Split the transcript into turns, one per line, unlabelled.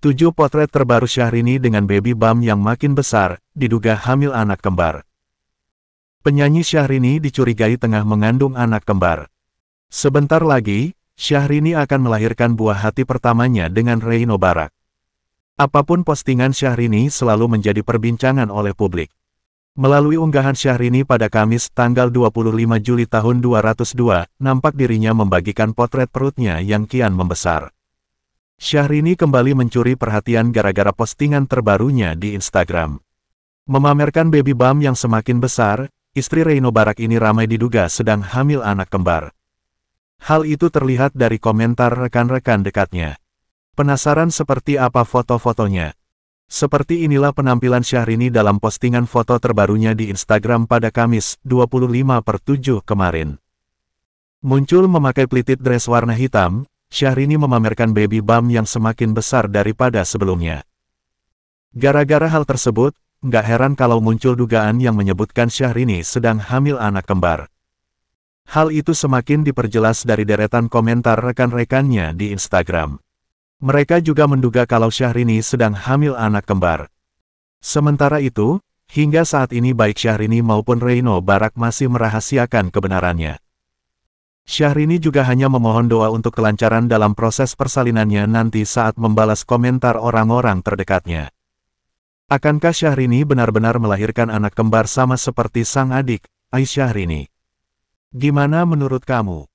Tujuh potret terbaru Syahrini dengan baby bump yang makin besar, diduga hamil anak kembar. Penyanyi Syahrini dicurigai tengah mengandung anak kembar. Sebentar lagi, Syahrini akan melahirkan buah hati pertamanya dengan Reino Barak. Apapun postingan Syahrini selalu menjadi perbincangan oleh publik. Melalui unggahan Syahrini pada Kamis tanggal 25 Juli tahun 202, nampak dirinya membagikan potret perutnya yang kian membesar. Syahrini kembali mencuri perhatian gara-gara postingan terbarunya di Instagram. Memamerkan baby bam yang semakin besar, istri Reino Barak ini ramai diduga sedang hamil anak kembar. Hal itu terlihat dari komentar rekan-rekan dekatnya. Penasaran seperti apa foto-fotonya? Seperti inilah penampilan Syahrini dalam postingan foto terbarunya di Instagram pada Kamis 25 7 kemarin. Muncul memakai pelitit dress warna hitam, Syahrini memamerkan baby bump yang semakin besar daripada sebelumnya. Gara-gara hal tersebut, nggak heran kalau muncul dugaan yang menyebutkan Syahrini sedang hamil anak kembar. Hal itu semakin diperjelas dari deretan komentar rekan-rekannya di Instagram. Mereka juga menduga kalau Syahrini sedang hamil anak kembar. Sementara itu, hingga saat ini baik Syahrini maupun Reino Barak masih merahasiakan kebenarannya. Syahrini juga hanya memohon doa untuk kelancaran dalam proses persalinannya nanti saat membalas komentar orang-orang terdekatnya. Akankah Syahrini benar-benar melahirkan anak kembar sama seperti sang adik, Aisyahrini? Gimana menurut kamu?